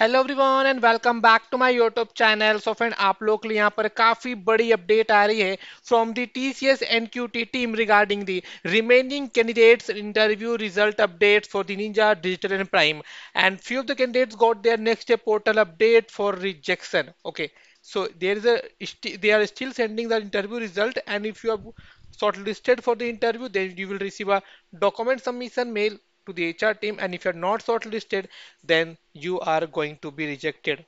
hello everyone and welcome back to my YouTube channel so friend आप लोग के लिए यहाँ पर काफ़ी बड़ी अपडेट आ रही है from the TCS NQT team regarding the remaining candidates interview result update for the ninja digital and prime and few of the candidates got their next portal update for rejection okay so there is a they are still sending the interview result and if you are shortlisted for the interview then you will receive a document submission mail to the HR team and if you're not shortlisted then you are going to be rejected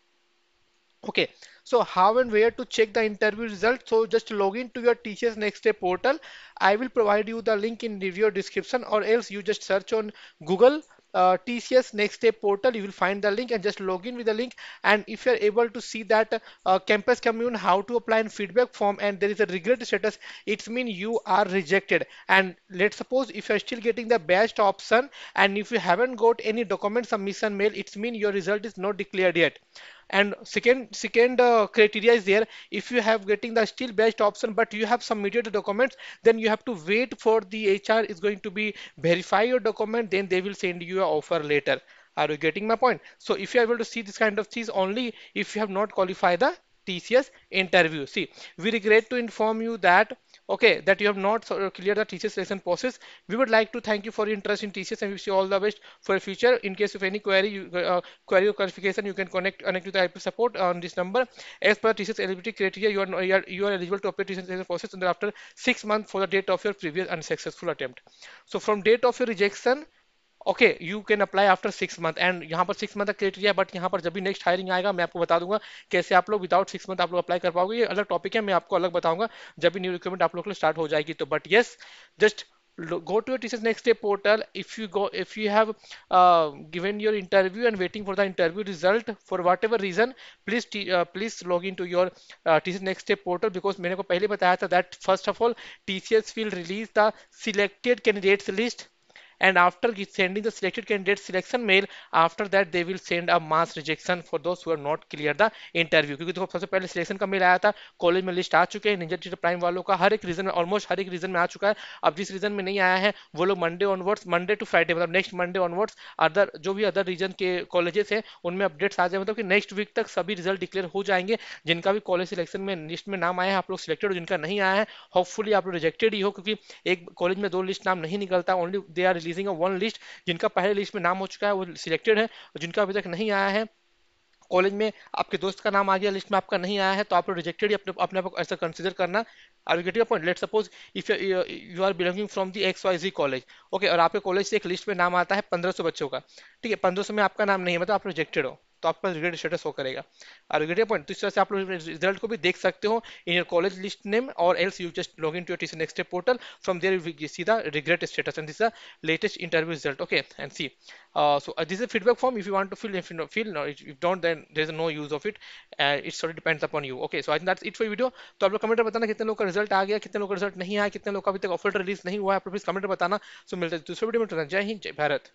okay so how and where to check the interview results so just log in to your teachers next day portal i will provide you the link in the video description or else you just search on google uh, TCS next day portal you will find the link and just log in with the link and if you are able to see that uh, campus commune how to apply and feedback form and there is a regret status it means you are rejected and let's suppose if you are still getting the best option and if you haven't got any document submission mail it means your result is not declared yet and second second uh, criteria is there if you have getting the still based option but you have submitted the documents then you have to wait for the HR is going to be verify your document then they will send you an offer later are you getting my point so if you are able to see this kind of things only if you have not qualified the TCS interview see we regret to inform you that okay that you have not uh, cleared the TCS lesson process we would like to thank you for your interest in TCS and wish you all the best for future in case of any query you, uh, uh query or clarification you can connect connect to the IP support on this number as per TCS eligibility criteria you are, you are, you are eligible to operate TCS lesson process and after six months for the date of your previous unsuccessful attempt so from date of your rejection okay you can apply after six month and यहाँ पर six month का क्रेटेरिया but यहाँ पर जब भी next hiring आएगा मैं आपको बता दूंगा कैसे आप लोग विदाउट सिक्स मंथ आप लोग अप्लाई कर पाओगे ये अलग टॉपिक है मैं आपको अलग बताऊंगा जब भी न्यू रिक्रूटमेंट आप लोग स्टार्ट हो जाएगी तो but yes just go to teach next day portal if you go if you have given your interview and waiting for the interview result for whatever reason please please log in to your teacher next day portal because मैंने को पहले बताया था that first of all teachers see will release the selected candidates list and after sending the selected candidate selection mail after that they will send a mass rejection for those who are not clear the interview क्योंकि देखो सबसे पहले selection का mail आया था college में list आ चुके हैं निंजा प्राइम वालों का हर एक रीजन में ऑलमोस्ट हर एक रीजन में आ चुका है अब जिस रीजन में नहीं आया है वो लोग Monday onwards Monday to Friday मतलब नेक्स्ट मंडे ऑनवर्ड्स अदर जो भी अदर रीजन के कॉलेजेस हैं उनमें अपडेट्स आ जाए मतलब कि नेक्स्ट वीक तक सभी रिजल्ट डिक्लेयर हो जाएंगे जिनका भी कॉलेज सिलेक्शन में लिस्ट में नाम आया है आप लोग सिलेक्टेड हो जिनका नहीं आया है होपफुली आप लोग रिजेक्टेड ही हो क्योंकि एक कॉलेज में दो लिस्ट नाम नहीं निकलता only they are releasing of one list जिनका पहले लिस्ट में नाम हो चुका है वो सिलेक्टेड है और जिनका अभी तक नहीं आया है कॉलेज में आपके दोस्त का नाम आ गया लिस्ट में आपका नहीं आया है तो आप रिजेक्टेड अपने अपने आप को ऐसा कंसिडर करना are you getting point let suppose if you are belonging from the X Y Z college okay और आपके कॉलेज से एक लिस्ट में नाम आता है पंद्रह सौ बच्चों का ठीक है पंद्रह सौ में आपका नाम नहीं है मतलब आप रिजेक्टेड हो तो आपका रिग्रेट स्टेटस वो करेगा और रिग्रेट पॉइंट तो इस तरह से आप लोग रिजल्ट को भी देख सकते हो in your college list name और else you just log in to T C next portal from there सीधा regret status and this the latest interview result okay and see so this is feedback form if you want to fill fill if dot then there is no use of it and it's sorry depends upon you okay so I that it for video तो आप लोग comment बताना कितने लोग का result आ गया कितने लोग का रिजल्ट नहीं आया कितने लोग का अभी तक ऑफर रिलीज नहीं हुआ है आप लोग प्लीज कमेंट बताना सो मिलते दूसरे वीडियो में जय हिंद जय भारत